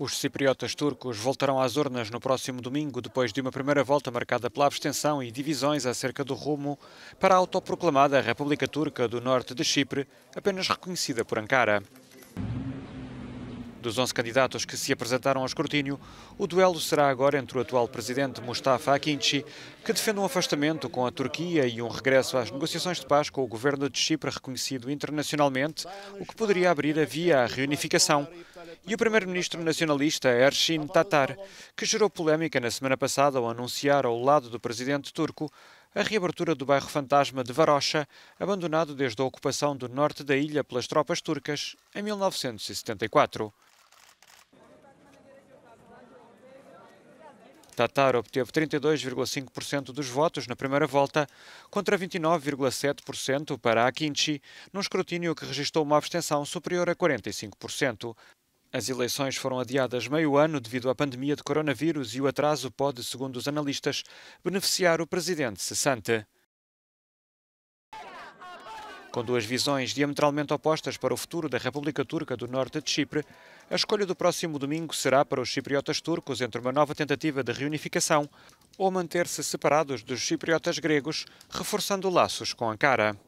Os cipriotas turcos voltarão às urnas no próximo domingo, depois de uma primeira volta marcada pela abstenção e divisões acerca do rumo para a autoproclamada República Turca do Norte de Chipre, apenas reconhecida por Ankara. Dos 11 candidatos que se apresentaram ao escrutínio, o duelo será agora entre o atual presidente Mustafa Akinci, que defende um afastamento com a Turquia e um regresso às negociações de paz com o governo de Chipre reconhecido internacionalmente, o que poderia abrir a via à reunificação, e o primeiro-ministro nacionalista Ershin Tatar, que gerou polémica na semana passada ao anunciar ao lado do presidente turco a reabertura do bairro fantasma de Varocha, abandonado desde a ocupação do norte da ilha pelas tropas turcas em 1974. Tatar obteve 32,5% dos votos na primeira volta, contra 29,7% para Akinchi, num escrutínio que registrou uma abstenção superior a 45%. As eleições foram adiadas meio ano devido à pandemia de coronavírus e o atraso pode, segundo os analistas, beneficiar o presidente cessante. Com duas visões diametralmente opostas para o futuro da República Turca do Norte de Chipre, a escolha do próximo domingo será para os chipriotas turcos entre uma nova tentativa de reunificação ou manter-se separados dos chipriotas gregos, reforçando laços com Ankara.